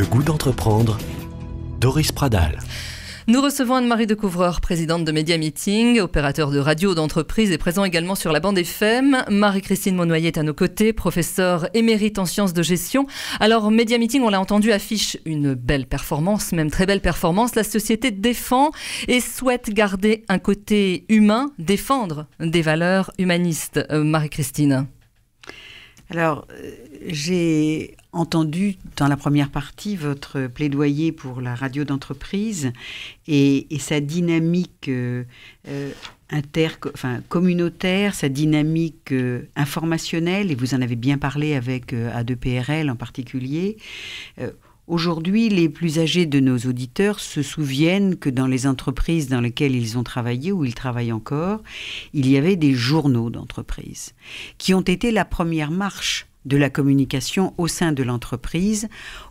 Le goût d'entreprendre, Doris Pradal. Nous recevons Anne-Marie Decouvreur, présidente de Media Meeting, opérateur de radio d'entreprise et présent également sur la bande FM. Marie-Christine Monnoyer est à nos côtés, professeure émérite en sciences de gestion. Alors, Media Meeting, on l'a entendu, affiche une belle performance, même très belle performance. La société défend et souhaite garder un côté humain, défendre des valeurs humanistes. Euh, Marie-Christine. Alors, euh, j'ai entendu dans la première partie votre plaidoyer pour la radio d'entreprise et, sa dynamique euh, euh, inter, enfin, communautaire, sa dynamique informationnelle, et vous en avez bien parlé avec A2PRL en particulier. Aujourd'hui, les plus âgés de nos auditeurs se souviennent que dans les entreprises dans lesquelles ils ont travaillé ou ils travaillent encore, il y avait des journaux d'entreprise qui ont été la première marche de la communication au sein de l'entreprise,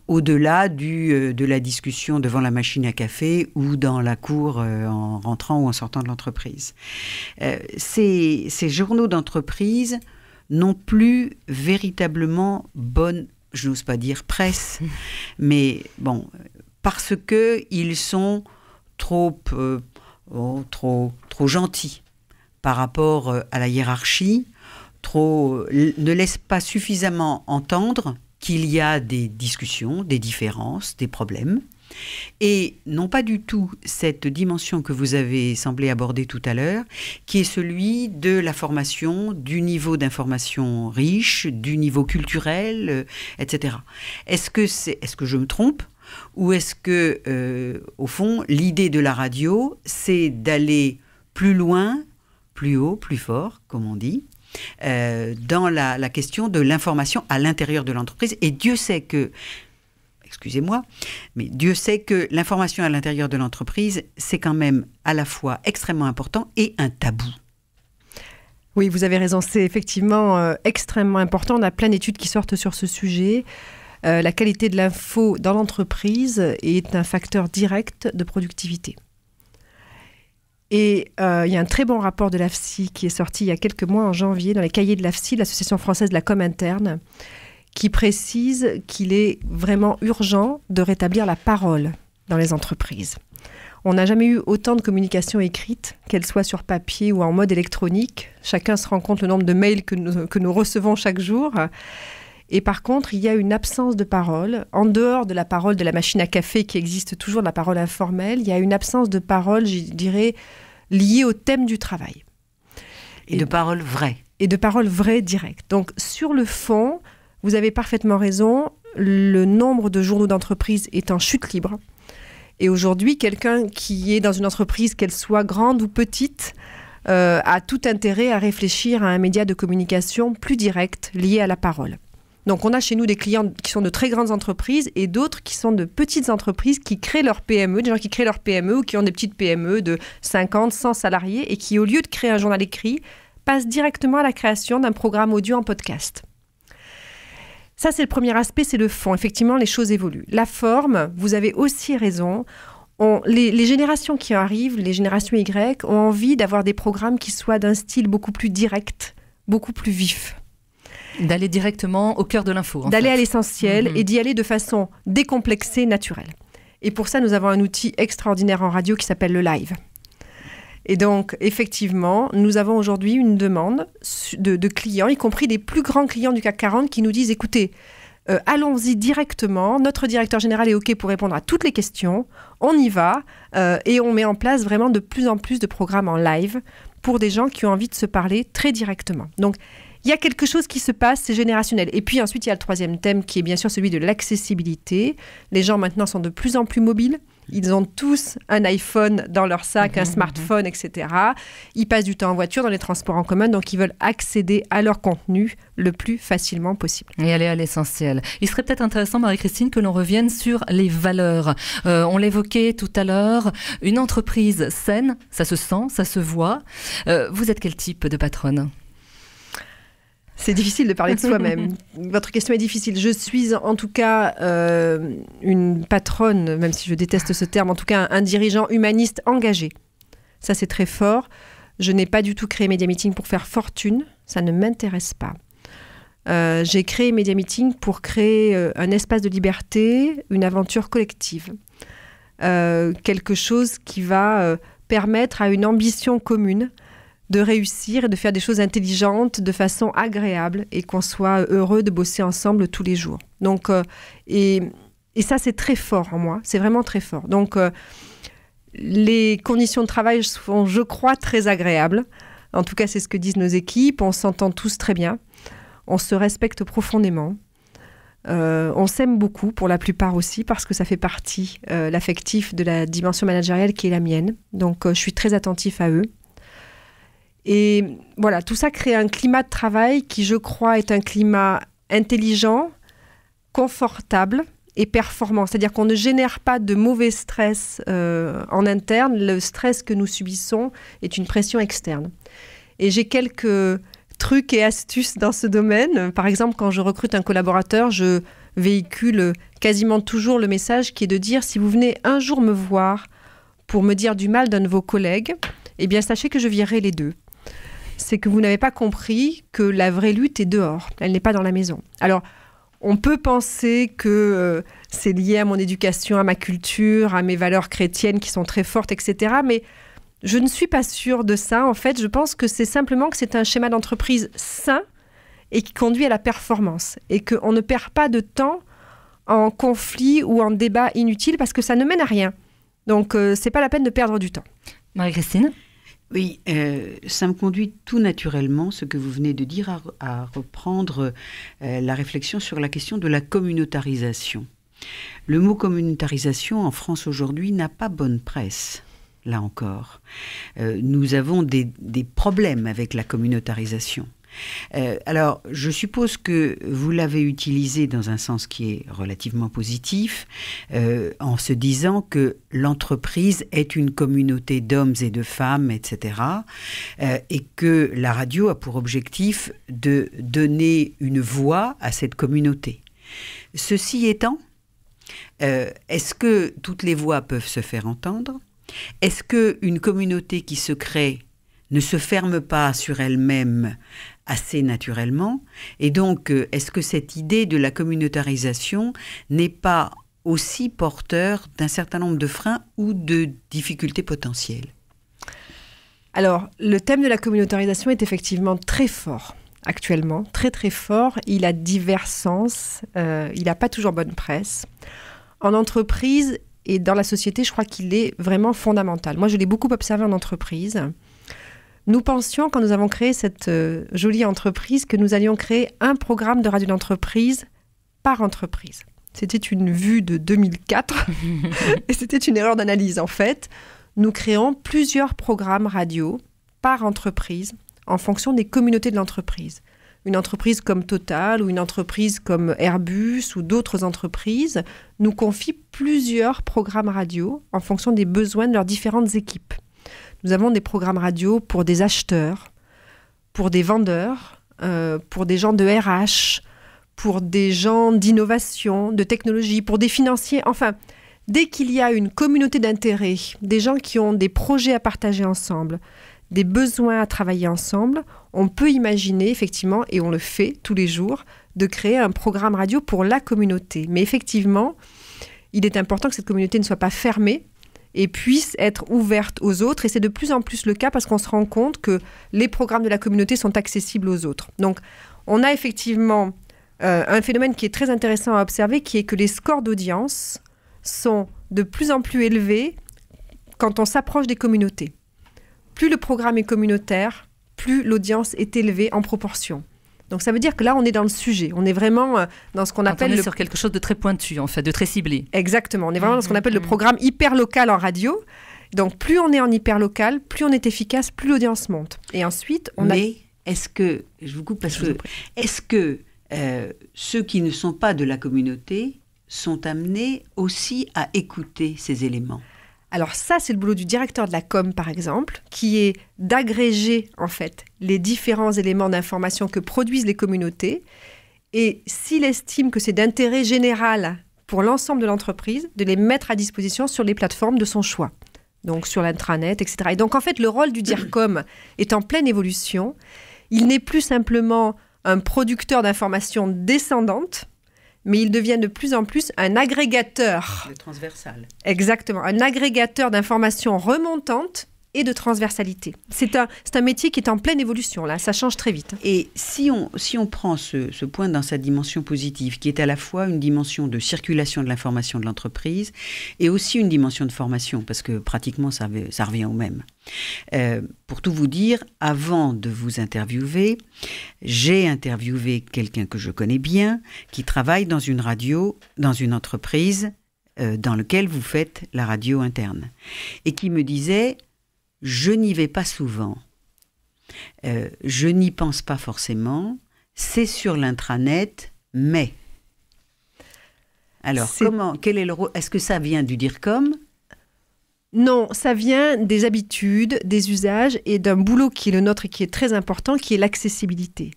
au-delà du, euh, de la discussion devant la machine à café ou dans la cour euh, en rentrant ou en sortant de l'entreprise. Euh, ces, ces journaux d'entreprise n'ont plus véritablement bonne je n'ose pas dire presse, mais bon, parce que ils sont trop, euh, oh, trop, trop gentils par rapport euh, à la hiérarchie, trop, euh, ne laissent pas suffisamment entendre qu'il y a des discussions, des différences, des problèmes, et non pas du tout cette dimension que vous avez semblé aborder tout à l'heure, qui est celui de la formation, du niveau d'information riche, du niveau culturel, euh, etc. Est-ce que, est, que je me trompe ou est-ce que, euh, au fond, l'idée de la radio, c'est d'aller plus loin, plus haut, plus fort, comme on dit, euh, dans la, la, question de l'information à l'intérieur de l'entreprise Et Dieu sait que excusez-moi, mais Dieu sait que l'information à l'intérieur de l'entreprise, c'est quand même à la fois extrêmement important et un tabou. Oui, vous avez raison, c'est effectivement euh, extrêmement important. On a plein d'études qui sortent sur ce sujet. Euh, la qualité de l'info dans l'entreprise est un facteur direct de productivité. Et euh, il y a un très bon rapport de l'AFSI qui est sorti il y a quelques mois en janvier dans les cahiers de l'AFSI, l'Association française de la com interne, qui précise qu'il est vraiment urgent de rétablir la parole dans les entreprises. On n'a jamais eu autant de communication écrite, qu'elle soit sur papier ou en mode électronique. Chacun se rend compte le nombre de mails que nous, que nous recevons chaque jour. Et par contre, il y a une absence de parole. En dehors de la parole de la machine à café qui existe toujours, la parole informelle, il y a une absence de parole, je dirais, liée au thème du travail. et de parole vraie. Et de parole vraie directe. Donc, sur le fond, vous avez parfaitement raison, le nombre de journaux d'entreprise est en chute libre. Et aujourd'hui, quelqu'un qui est dans une entreprise, qu'elle soit grande ou petite, euh, a tout intérêt à réfléchir à un média de communication plus direct, lié à la parole. Donc on a chez nous des clients qui sont de très grandes entreprises et d'autres qui sont de petites entreprises qui créent leur PME, des gens qui créent leur PME ou qui ont des petites PME de 50, 100 salariés et qui, au lieu de créer un journal écrit, passent directement à la création d'un programme audio en podcast. Ça, c'est le premier aspect, c'est le fond. Effectivement, les choses évoluent. La forme, vous avez aussi raison. les, générations qui arrivent, les générations Y, ont envie d'avoir des programmes qui soient d'un style beaucoup plus direct, beaucoup plus vif. D'aller directement au cœur de l'info. D'aller à l'essentiel mhm. et d'y aller de façon décomplexée, naturelle. Et pour ça, nous avons un outil extraordinaire en radio qui s'appelle le live. Et donc, effectivement, nous avons aujourd'hui une demande de, clients, y compris des plus grands clients du CAC 40, qui nous disent, écoutez, euh, allons-y directement, notre directeur général est OK pour répondre à toutes les questions, on y va, euh, et on met en place vraiment de plus en plus de programmes en live pour des gens qui ont envie de se parler très directement. Donc, il y a quelque chose qui se passe, c'est générationnel. Et puis ensuite, il y a le troisième thème qui est bien sûr celui de l'accessibilité. Les gens maintenant sont de plus en plus mobiles. Ils ont tous un iPhone dans leur sac, un mhm, smartphone, mhm. etc. Ils passent du temps en voiture, dans les transports en commun, donc ils veulent accéder à leur contenu le plus facilement possible. Et aller à l'essentiel. Il serait peut-être intéressant, Marie-Christine, que l'on revienne sur les valeurs. Euh, on l'évoquait tout à l'heure, une entreprise saine, ça se sent, ça se voit. Euh, vous êtes quel type de patronne c'est difficile de parler de soi-même. Votre question est difficile. Je suis en tout cas euh, une patronne, même si je déteste ce terme, en tout cas un, dirigeant humaniste engagé. Ça, c'est très fort. Je n'ai pas du tout créé Media Meeting pour faire fortune. Ça ne m'intéresse pas. Euh, j'ai créé Media Meeting pour créer euh, un espace de liberté, une aventure collective. quelque chose qui va permettre à une ambition commune de réussir et de faire des choses intelligentes de façon agréable et qu'on soit heureux de bosser ensemble tous les jours. Donc, euh, et, ça, c'est très fort en moi. C'est vraiment très fort. Donc, euh, les conditions de travail sont, je crois, très agréables. En tout cas, c'est ce que disent nos équipes. On s'entend tous très bien. On se respecte profondément. Euh, on s'aime beaucoup pour la plupart aussi parce que ça fait partie, l'affectif de la dimension managériale qui est la mienne. Donc je suis très attentif à eux. Et voilà, tout ça crée un climat de travail qui, je crois, est un climat intelligent, confortable et performant. C'est-à-dire qu'on ne génère pas de mauvais stress euh, en interne. Le stress que nous subissons est une pression externe. Et j'ai quelques trucs et astuces dans ce domaine. Par exemple, quand je recrute un collaborateur, je véhicule quasiment toujours le message qui est de dire si vous venez un jour me voir pour me dire du mal d'un de vos collègues, eh bien sachez que je virerai les deux c'est que vous n'avez pas compris que la vraie lutte est dehors, elle n'est pas dans la maison. Alors, on peut penser que euh, c'est lié à mon éducation, à ma culture, à mes valeurs chrétiennes qui sont très fortes, etc. Mais je ne suis pas sûre de ça. En fait, je pense que c'est simplement que c'est un schéma d'entreprise sain et qui conduit à la performance. Et qu'on ne perd pas de temps en conflit ou en débat inutile parce que ça ne mène à rien. Donc, euh, c'est pas la peine de perdre du temps. Marie-Christine oui, euh, ça me conduit tout naturellement, ce que vous venez de dire, à, reprendre euh, la réflexion sur la question de la communautarisation. Le mot communautarisation en France aujourd'hui n'a pas bonne presse. Là encore, euh, nous avons des problèmes avec la communautarisation. Euh, alors, je suppose que vous l'avez utilisé dans un sens qui est relativement positif, euh, en se disant que l'entreprise est une communauté d'hommes et de femmes, etc., euh, et que la radio a pour objectif de donner une voix à cette communauté. Ceci étant, est-ce que toutes les voix peuvent se faire entendre Est-ce que une communauté qui se crée ne se ferme pas sur elle-même assez naturellement. Et donc, euh, est-ce que cette idée de la communautarisation n'est pas aussi porteur d'un certain nombre de freins ou de difficultés potentielles Alors, le thème de la communautarisation est effectivement très fort actuellement, très très fort. Il a divers sens, euh, il n'a pas toujours bonne presse. En entreprise et dans la société, je crois qu'il est vraiment fondamental. Moi, je l'ai beaucoup observé en entreprise. Nous pensions, quand nous avons créé cette euh, jolie entreprise, que nous allions créer un programme de radio d'entreprise par entreprise. C'était une vue de 2004 et c'était une erreur d'analyse en fait. Nous créons plusieurs programmes radio par entreprise en fonction des communautés de l'entreprise. Une entreprise comme Total ou une entreprise comme Airbus ou d'autres entreprises nous confie plusieurs programmes radio en fonction des besoins de leurs différentes équipes. Nous avons des programmes radio pour des acheteurs, pour des vendeurs, euh, pour des gens de RH, pour des gens d'innovation, de technologie, pour des financiers. Enfin, dès qu'il y a une communauté d'intérêt, des gens qui ont des projets à partager ensemble, des besoins à travailler ensemble, on peut imaginer effectivement, et on le fait tous les jours, de créer un programme radio pour la communauté. Mais effectivement, il est important que cette communauté ne soit pas fermée et puisse être ouverte aux autres. Et c'est de plus en plus le cas parce qu'on se rend compte que les programmes de la communauté sont accessibles aux autres. Donc, on a effectivement euh, un phénomène qui est très intéressant à observer, qui est que les scores d'audience sont de plus en plus élevés quand on s'approche des communautés. Plus le programme est communautaire, plus l'audience est élevée en proportion. Donc ça veut dire que là, on est dans le sujet. On est vraiment euh, dans ce qu'on appelle... On est sur quelque chose de très pointu, en fait, de très ciblé. Exactement. On est vraiment dans ce qu'on mm-hmm. appelle le mm-hmm. programme hyper local en radio. Donc plus on est en hyper local, plus on est efficace, plus l'audience monte. Et ensuite, on Mais a... est-ce que... Je vous coupe parce que... Est-ce que euh, ceux qui ne sont pas de la communauté sont amenés aussi à écouter ces éléments alors ça, c'est le boulot du directeur de la com, par exemple, qui est d'agréger en fait les différents éléments d'information que produisent les communautés. Et s'il estime que c'est d'intérêt général pour l'ensemble de l'entreprise, de les mettre à disposition sur les plateformes de son choix, donc sur l'intranet, etc. Et donc en fait, le rôle du DIRCOM est en pleine évolution. Il n'est plus simplement un producteur d'informations descendantes, mais il devient de plus en plus un agrégateur. transversal. Exactement, un agrégateur d'informations remontantes et de transversalité. C'est un, un, métier qui est en pleine évolution, là, ça change très vite. Et si on, si on prend ce, ce point dans sa dimension positive, qui est à la fois une dimension de circulation de l'information de l'entreprise et aussi une dimension de formation, parce que pratiquement ça, ça revient au même. Euh, pour tout vous dire, avant de vous interviewer, j'ai interviewé quelqu'un que je connais bien, qui travaille dans une radio, dans une entreprise euh, dans laquelle vous faites la radio interne, et qui me disait, je n'y vais pas souvent, euh, je n'y pense pas forcément, c'est sur l'intranet, mais. Alors, comment, quel est le Est-ce que ça vient du DIRCOM non, ça vient des habitudes, des usages et d'un boulot qui est le nôtre et qui est très important, qui est l'accessibilité.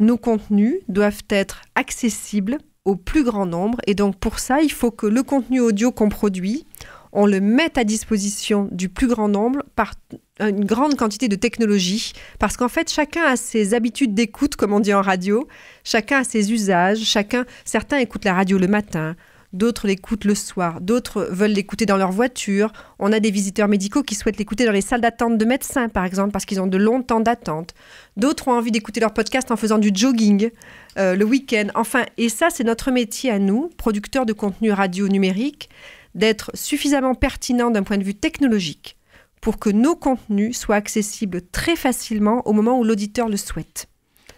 Nos contenus doivent être accessibles au plus grand nombre et donc pour ça, il faut que le contenu audio qu'on produit, on le met à disposition du plus grand nombre par une grande quantité de technologies, parce qu'en fait, chacun a ses habitudes d'écoute, comme on dit en radio, chacun a ses usages, chacun, certains écoutent la radio le matin, d'autres l'écoutent le soir, d'autres veulent l'écouter dans leur voiture. On a des visiteurs médicaux qui souhaitent l'écouter dans les salles d'attente de médecins, par exemple, parce qu'ils ont de longs temps d'attente. D'autres ont envie d'écouter leur podcast en faisant du jogging euh, le week-end. Enfin, et ça, c'est notre métier à nous, producteurs de contenu radio numérique, d'être suffisamment pertinent d'un point de vue technologique pour que nos contenus soient accessibles très facilement au moment où l'auditeur le souhaite.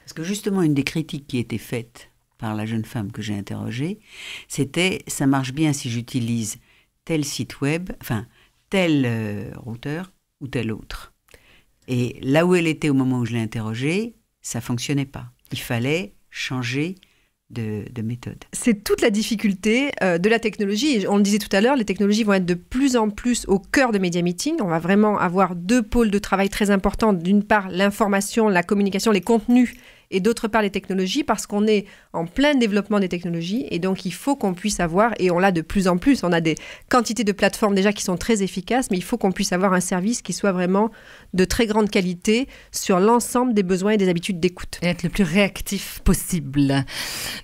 Parce que justement, une des critiques qui a été faite par la jeune femme que j'ai interrogée, c'était ça marche bien si j'utilise tel site web, enfin tel euh, routeur ou tel autre. Et là où elle était au moment où je l'ai interrogée, ça fonctionnait pas. Il fallait changer de, C'est toute la difficulté euh, de la technologie. On le disait tout à l'heure, les technologies vont être de plus en plus au cœur de Media Meeting. On va vraiment avoir deux pôles de travail très importants. D'une part, l'information, la communication, les contenus et d'autre part les technologies, parce qu'on est en plein développement des technologies, et donc il faut qu'on puisse avoir, et on l'a de plus en plus, on a des quantités de plateformes déjà qui sont très efficaces, mais il faut qu'on puisse avoir un service qui soit vraiment de très grande qualité sur l'ensemble des besoins et des habitudes d'écoute. Et être le plus réactif possible.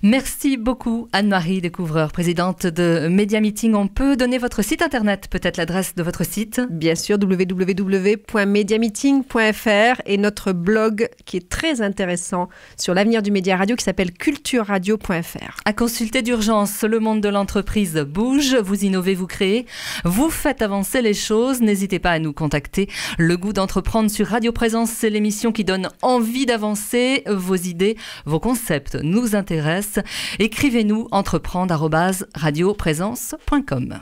Merci beaucoup Anne-Marie Découvreur, présidente de Media Meeting. On peut donner votre site internet, peut-être l'adresse de votre site Bien sûr, www.mediameeting.fr et notre blog qui est très intéressant sur l'avenir du média radio qui s'appelle cultureradio.fr. À consulter d'urgence, le monde de l'entreprise bouge, vous innovez, vous créez, vous faites avancer les choses, n'hésitez pas à nous contacter. Le goût d'entreprendre sur Radio Présence, c'est l'émission qui donne envie d'avancer. Vos idées, vos concepts nous intéressent. Écrivez-nous entreprendre@radiopresence.com.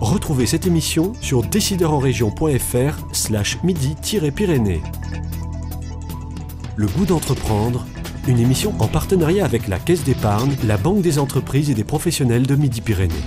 Retrouvez cette émission sur décideurenrégion.fr slash midi-pyrénées. Le goût d'entreprendre, une émission en partenariat avec la Caisse d'épargne, la Banque des entreprises et des professionnels de Midi-Pyrénées.